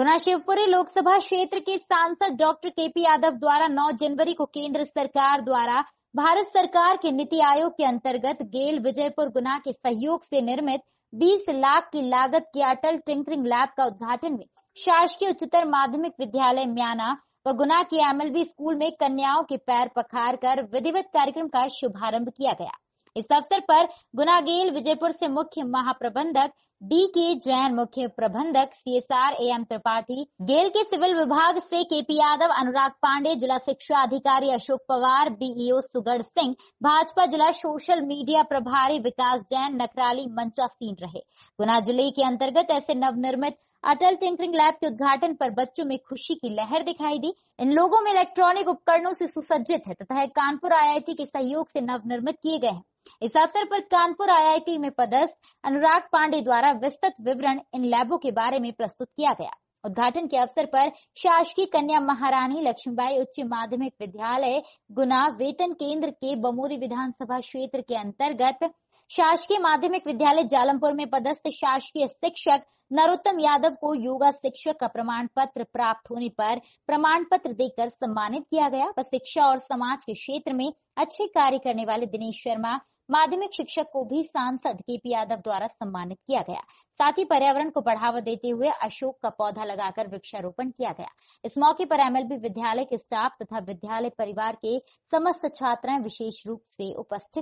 गुना शिवपुरी लोकसभा क्षेत्र के सांसद डॉक्टर केपी यादव द्वारा 9 जनवरी को केंद्र सरकार द्वारा भारत सरकार के नीति आयोग के अंतर्गत गेल विजयपुर गुना के सहयोग से निर्मित 20 लाख की लागत के अटल टिंकरिंग लैब का उद्घाटन में शासकीय उच्चतर माध्यमिक विद्यालय म्याना व गुना के एमएलबी स्कूल में कन्याओं के पैर पखार कर विधिवत कार्यक्रम का शुभारंभ किया गया इस अवसर पर गुनागेल विजयपुर से मुख्य महाप्रबंधक डी के जैन मुख्य प्रबंधक C S R A M Tripathi GAIL के सिविल विभाग से के पी यादव अनुराग पांडे जिला शिक्षा अधिकारी अशोक पवार बीईओ सुगढ़ सिंह भाजपा जिला सोशल मीडिया प्रभारी विकास जैन नकराली सीन रहे गुना जिले के अंतर्गत ऐसे नवनिर्मित अटल टिंकरिंग लैब के उद्घाटन पर बच्चों में खुशी की लहर दिखाई दी इन लोगों में इलेक्ट्रॉनिक उपकरणों से सुसज्जित है तथा कानपुर आईआईटी के सहयोग से नवनिर्मित किए गए हैं इस अवसर पर कानपुर आईआईटी में पदस्थ अनुराग पांडे द्वारा विस्तृत विवरण इन लैबों के बारे में प्रस्तुत किया गया उद्घाटन के अवसर पर शासकीय कन्या महारानी लक्ष्मीबाई उच्च माध्यमिक विद्यालय गुना वेतन केंद्र के बमोरी विधानसभा क्षेत्र के अंतर्गत शासकीय माध्यमिक विद्यालय जालमपुर में पदस्थ शासकीय शिक्षक नरोत्तम यादव को योगा शिक्षक का प्रमाण पत्र प्राप्त होने पर प्रमाण पत्र देकर सम्मानित किया गया व शिक्षा और समाज के क्षेत्र में अच्छे कार्य करने वाले दिनेश शर्मा माध्यमिक शिक्षक को भी सांसद के पी यादव द्वारा सम्मानित किया गया साथ ही पर्यावरण को बढ़ावा देते हुए अशोक का पौधा लगाकर वृक्षारोपण किया गया इस मौके पर एमएलबी विद्यालय के स्टाफ तथा विद्यालय परिवार के समस्त छात्राएं विशेष रूप से उपस्थित